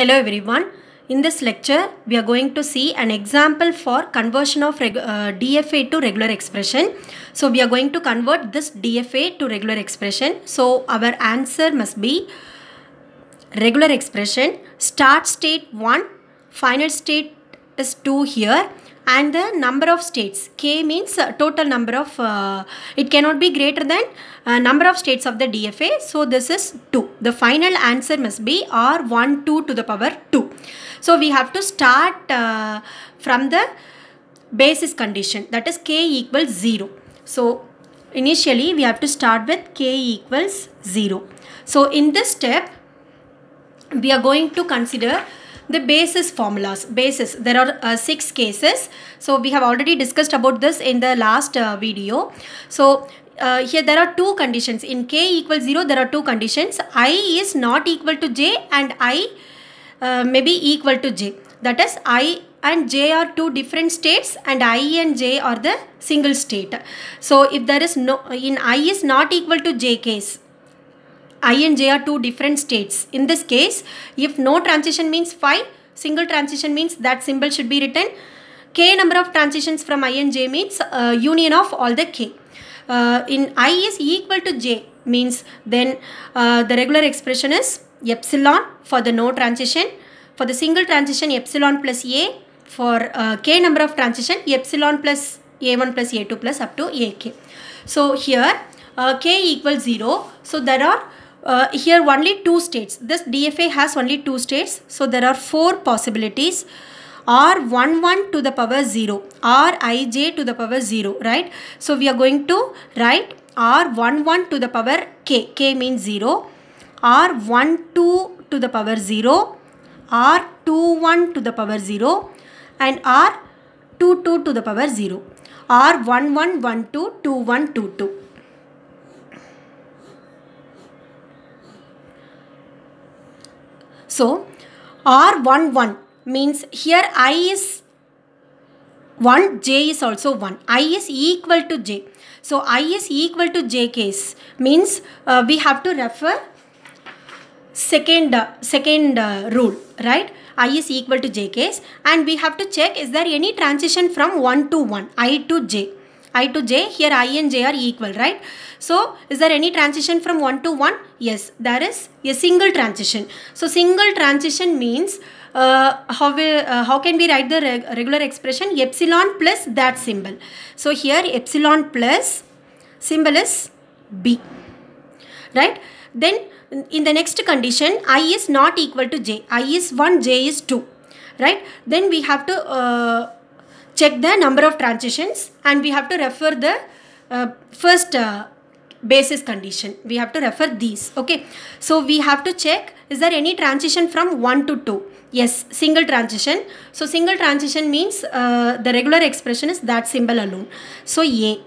Hello everyone. In this lecture, we are going to see an example for conversion of uh, DFA to regular expression. So we are going to convert this DFA to regular expression. So our answer must be regular expression start state 1, final state is 2 here and the number of states k means uh, total number of uh, it cannot be greater than uh, number of states of the dfa so this is 2 the final answer must be r 1 2 to the power 2 so we have to start uh, from the basis condition that is k equals 0 so initially we have to start with k equals 0 so in this step we are going to consider the basis formulas. Basis, there are uh, six cases. So we have already discussed about this in the last uh, video. So uh, here there are two conditions. In k equals 0, there are two conditions. i is not equal to j and i uh, may be equal to j. That is, i and j are two different states and i and j are the single state. So if there is no, in i is not equal to j case, I and J are two different states. In this case, if no transition means phi, single transition means that symbol should be written. K number of transitions from I and J means uh, union of all the K. Uh, in I is equal to J means then uh, the regular expression is epsilon for the no transition. For the single transition epsilon plus A. For uh, K number of transition epsilon plus A1 plus A2 plus up to AK. So here uh, k equals 0. So there are uh, here only two states. This DFA has only two states. So there are four possibilities. R11 to the power 0. Rij to the power 0. Right. So we are going to write R11 to the power k. K means 0. R12 to the power 0. R21 to the power 0. And R22 to the power 0. R1112 2122. So R11 means here I is 1 j is also 1 i is equal to j so i is equal to j case means uh, we have to refer second uh, second uh, rule right i is equal to j case and we have to check is there any transition from 1 to 1 i to j i to j here i and j are equal right so is there any transition from 1 to 1 yes there is a single transition so single transition means uh, how we, uh, how can we write the reg regular expression epsilon plus that symbol so here epsilon plus symbol is b right then in the next condition i is not equal to j i is 1 j is 2 right then we have to uh, check the number of transitions and we have to refer the uh, first uh, basis condition. We have to refer these. Okay. So we have to check is there any transition from 1 to 2? Yes, single transition. So single transition means uh, the regular expression is that symbol alone. So A.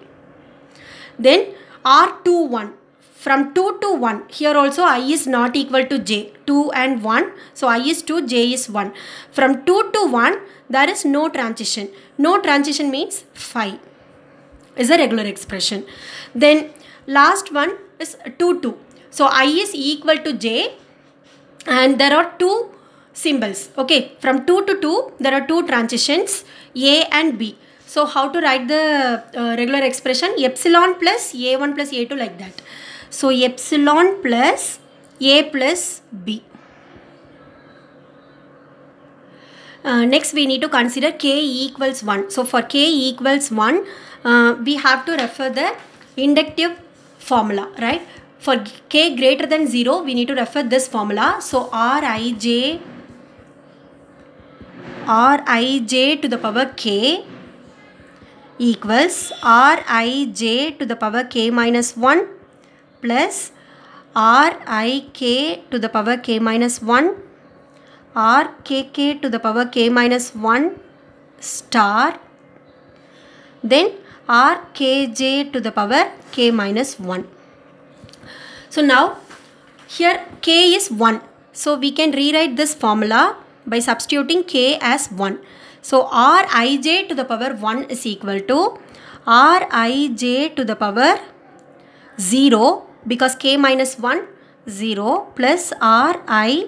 Then R21 from 2 to 1 here also i is not equal to j 2 and 1 so i is 2 j is 1 from 2 to 1 there is no transition. No transition means phi is a regular expression. Then last one is 2, 2. So i is equal to j and there are two symbols. Okay, from 2 to 2 there are two transitions a and b. So how to write the uh, regular expression? Epsilon plus a1 plus a2 like that. So epsilon plus a plus b. Uh, next we need to consider k equals 1. So for k equals 1, uh, we have to refer the inductive formula, right? For k greater than 0, we need to refer this formula. So R i j R i j to the power k equals rij to the power k minus 1 plus r i k to the power k minus 1 r k k to the power k minus 1 star then r k j to the power k minus 1. So now here k is 1. So we can rewrite this formula by substituting k as 1. So r i j to the power 1 is equal to r i j to the power 0 because k minus 1 0 plus r i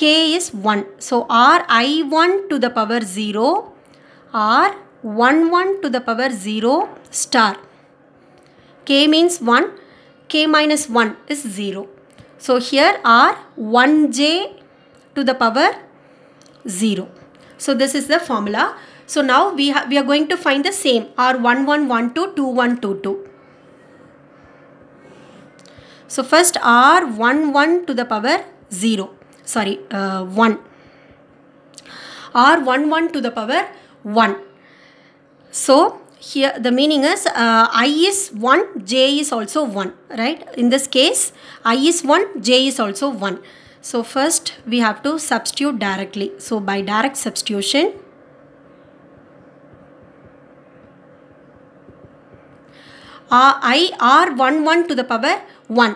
k is 1. So r i1 to the power 0 r 1 1 to the power 0 star. k means 1 k minus 1 is 0. So here r 1j to the power 0. So this is the formula. So now we, we are going to find the same r 2 2. So first one one to the power 0 sorry uh, 1 R 1 1 to the power 1 so here the meaning is uh, i is 1 j is also 1 right in this case i is 1 j is also 1 so first we have to substitute directly so by direct substitution uh, i r 1 1 to the power 1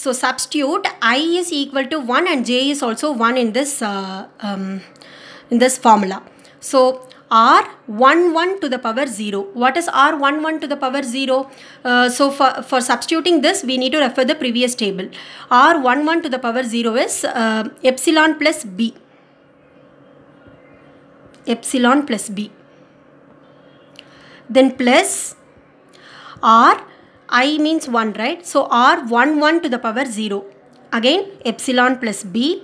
so substitute i is equal to 1 and j is also 1 in this, uh, um, in this formula. So r one one to the power 0. What is one one to the power 0? Uh, so for, for substituting this, we need to refer the previous table. r one one to the power 0 is uh, epsilon plus b. Epsilon plus b. Then plus r i means 1 right so r 1 1 to the power 0 again epsilon plus b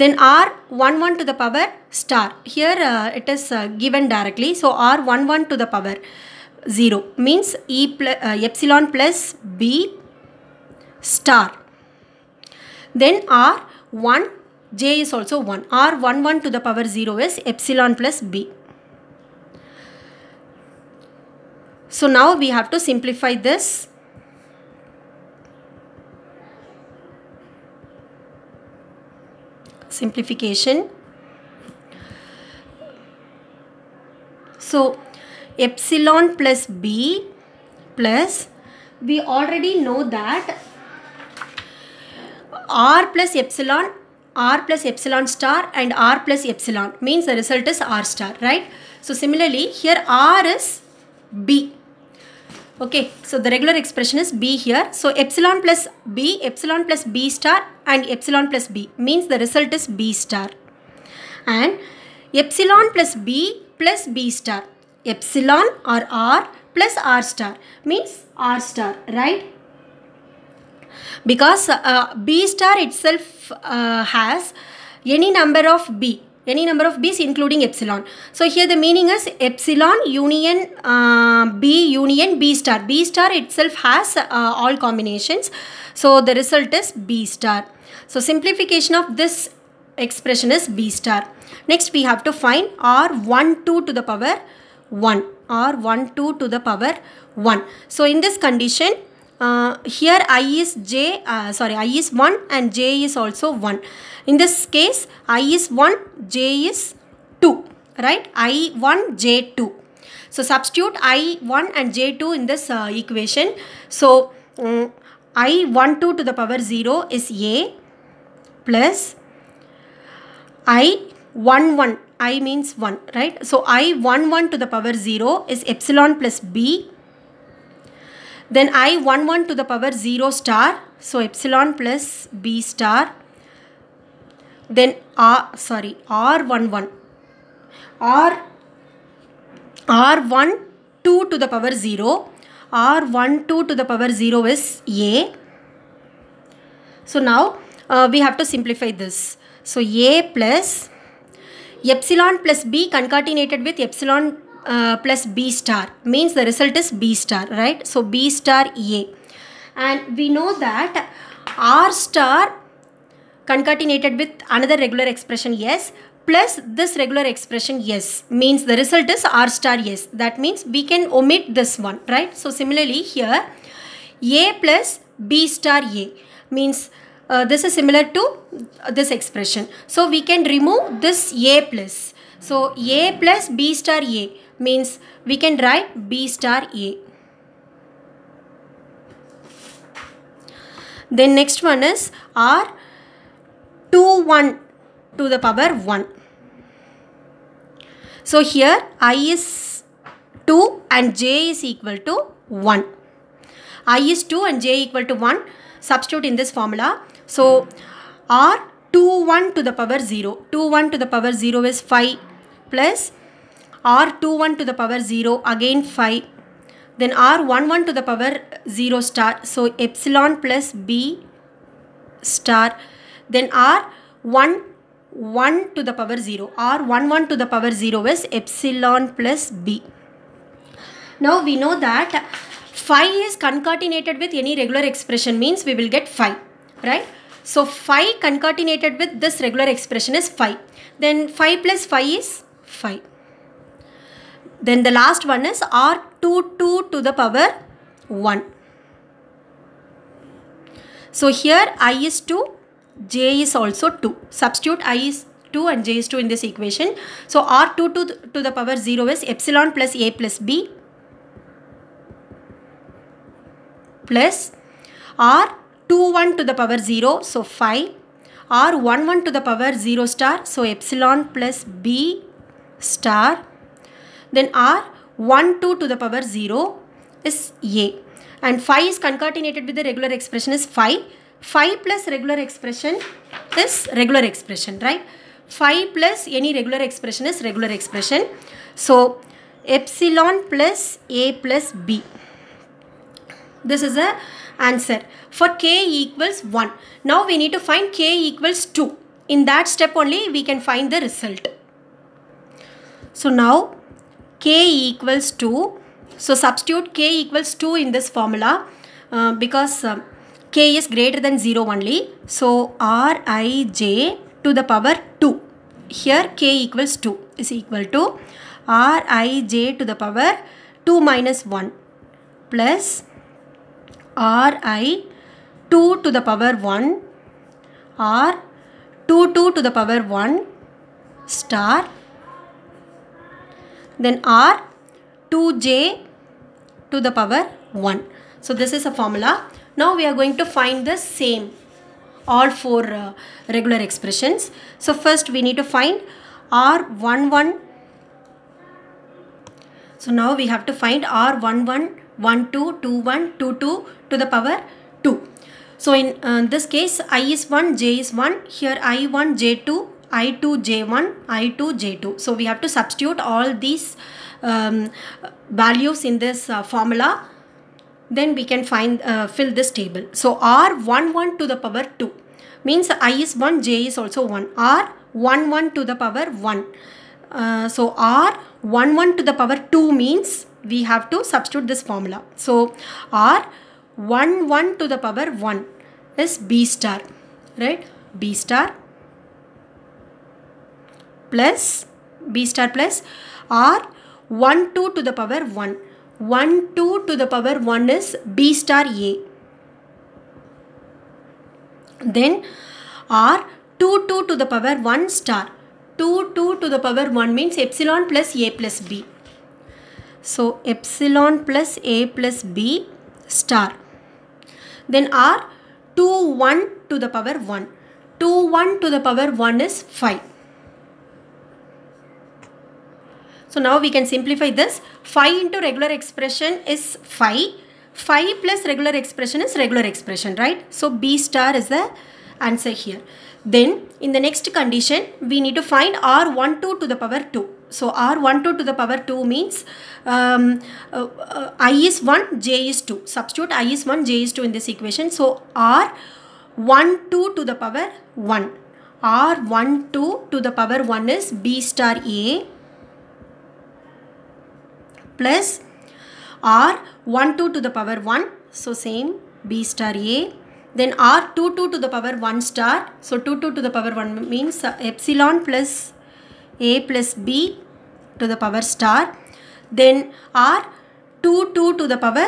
then r 1 1 to the power star here uh, it is uh, given directly so r 1 1 to the power 0 means e plus, uh, epsilon plus b star then r 1 j is also 1 r 1 1 to the power 0 is epsilon plus b So now we have to simplify this. Simplification. So epsilon plus b plus we already know that r plus epsilon r plus epsilon star and r plus epsilon means the result is r star right so similarly here r is b Okay, so the regular expression is B here. So epsilon plus B, epsilon plus B star and epsilon plus B means the result is B star. And epsilon plus B plus B star. Epsilon or R plus R star means R star, right? Because uh, B star itself uh, has any number of B any number of b's including epsilon. So here the meaning is epsilon union uh, b union b star. b star itself has uh, all combinations. So the result is b star. So simplification of this expression is b star. Next we have to find r one two to the power 1. one two to the power 1. So in this condition uh, here i is j uh, sorry i is 1 and j is also 1 in this case i is 1 j is 2 right i 1 j 2 so substitute i 1 and j 2 in this uh, equation so um, i 1 2 to the power 0 is a plus i 1 1 i means 1 right so i 1 1 to the power 0 is epsilon plus b then i one one to the power 0 star. So epsilon plus B star. Then R, sorry, R11. R, one one. r r one two to the power 0. r one two to the power 0 is A. So now uh, we have to simplify this. So A plus epsilon plus B concatenated with epsilon uh, plus B star means the result is B star, right? So B star A. And we know that R star concatenated with another regular expression yes plus this regular expression yes means the result is R star yes. That means we can omit this one, right? So similarly here A plus B star A means uh, this is similar to this expression. So we can remove this A plus so A plus B star A means we can write B star A. Then next one is R 2 1 to the power 1. So here I is 2 and J is equal to 1. I is 2 and J equal to 1. Substitute in this formula. So R 2 1 to the power 0. 2 1 to the power 0 is 5 plus r21 to the power 0 again 5 then r11 to the power 0 star so epsilon plus b star then r1 1 to the power 0 r11 to the power 0 is epsilon plus b now we know that phi is concatenated with any regular expression means we will get phi right so phi concatenated with this regular expression is phi then phi plus phi is 5. Then the last one is R22 to the power 1. So here I is 2, J is also 2. Substitute I is 2 and J is 2 in this equation. So R2 two to the power 0 is epsilon plus A plus B plus R21 to the power 0 so 5 R11 to the power 0 star so epsilon plus B star. Then R 1 2 to the power 0 is A. And phi is concatenated with the regular expression is phi. Phi plus regular expression is regular expression, right? Phi plus any regular expression is regular expression. So, epsilon plus A plus B. This is the answer for K equals 1. Now, we need to find K equals 2. In that step only, we can find the result. So now k equals two. so substitute k equals 2 in this formula uh, because um, k is greater than 0 only. So rij to the power 2. Here k equals 2 is equal to rij to the power 2 minus 1 plus ri 2 to the power 1 r 2 2 to the power 1 star then r 2j to the power 1. So this is a formula. Now we are going to find the same all four uh, regular expressions. So first we need to find R11. So now we have to find R11, 12, 21, 22 to the power 2. So in uh, this case I is 1, J is 1, here I1, J2, I2, J1, I2, J2. So we have to substitute all these um, values in this uh, formula. Then we can find uh, fill this table. So R11 to the power 2 means I is 1, J is also 1. R11 to the power 1. Uh, so R11 to the power 2 means we have to substitute this formula. So R11 to the power 1 is B star, right? B star plus b star plus or 1 2 to the power 1. 1 2 to the power 1 is b star a. Then or 2 2 to the power 1 star. 2 2 to the power 1 means epsilon plus a plus b. So epsilon plus a plus b star. Then r 2 1 to the power 1. 2 1 to the power 1 is 5. So now we can simplify this. 5 into regular expression is 5. 5 plus regular expression is regular expression, right? So B star is the answer here. Then in the next condition, we need to find R12 to the power 2. So R12 to the power 2 means um, uh, uh, I is 1, J is 2. Substitute I is 1, J is 2 in this equation. So R12 to the power 1. R12 to the power 1 is B star A plus r 1 2 to the power 1 so same b star a then r 2 2 to the power 1 star so 2 2 to the power 1 means epsilon plus a plus b to the power star then r 2 2 to the power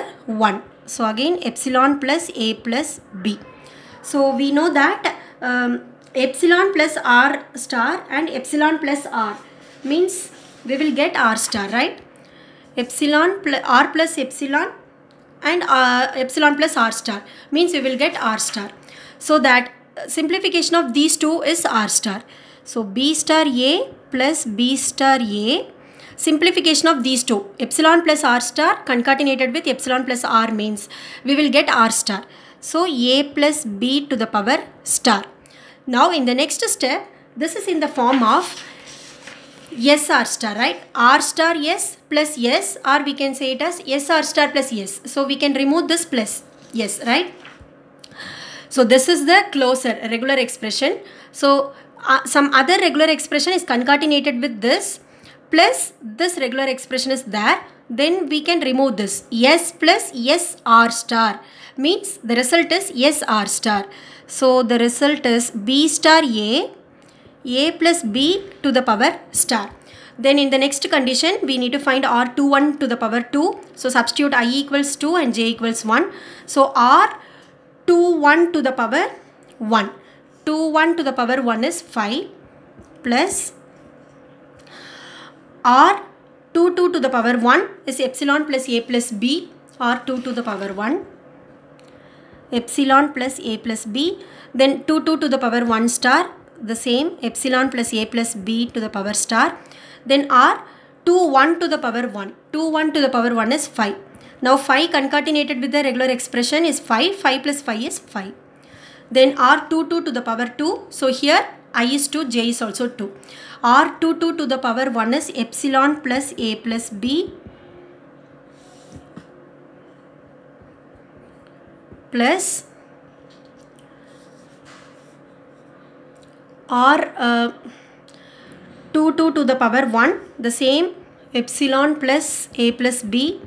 1 so again epsilon plus a plus b so we know that um, epsilon plus r star and epsilon plus r means we will get r star right epsilon plus r plus epsilon and uh, epsilon plus r star means we will get r star. So that uh, simplification of these two is r star. So b star a plus b star a simplification of these two epsilon plus r star concatenated with epsilon plus r means we will get r star. So a plus b to the power star. Now in the next step this is in the form of S R star, right? R star S plus S or we can say it as S R star plus S. So we can remove this plus S, right? So this is the closer regular expression. So uh, some other regular expression is concatenated with this plus this regular expression is there. Then we can remove this S plus S R star means the result is S R star. So the result is B star A a plus b to the power star. Then in the next condition, we need to find r21 to the power 2. So substitute i equals 2 and j equals 1. So r21 to the power 1. 2 1 to the power 1 is 5 plus r 2 2 to the power 1 is epsilon plus a plus B. 2 to the power 1 epsilon plus a plus b then 2 2 to the power 1 star the same epsilon plus a plus b to the power star. Then r 2 1 to the power 1. 2 1 to the power 1 is 5. Now 5 concatenated with the regular expression is 5. 5 plus 5 is 5. Then r 2 2 to the power 2. So here i is 2, j is also 2. r 2 2 to the power 1 is epsilon plus a plus b plus or uh, 2 2 to the power 1 the same epsilon plus a plus b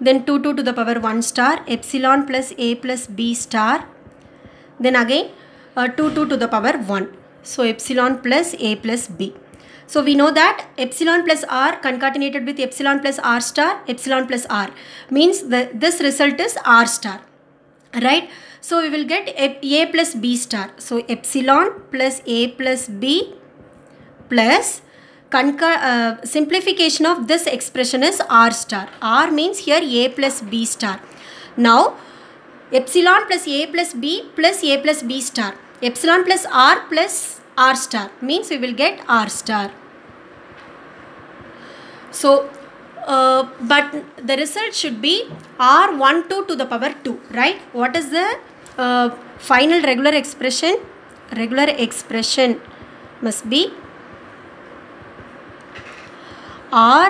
then 2 2 to the power 1 star epsilon plus a plus b star then again uh, 2 2 to the power 1 so epsilon plus a plus b so we know that epsilon plus r concatenated with epsilon plus r star epsilon plus r means the, this result is r star right so we will get a plus b star so epsilon plus a plus b plus uh, simplification of this expression is r star r means here a plus b star now epsilon plus a plus b plus a plus b star epsilon plus r plus r star means we will get r star so uh, but the result should be r12 to the power 2 right what is the uh, final regular expression regular expression must be r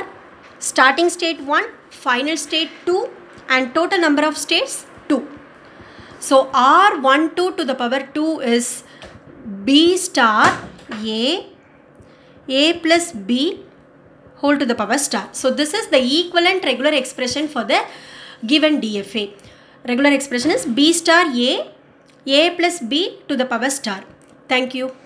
starting state 1 final state 2 and total number of states 2 so r12 to the power 2 is b star a a plus b whole to the power star. So this is the equivalent regular expression for the given DFA. Regular expression is B star A, A plus B to the power star. Thank you.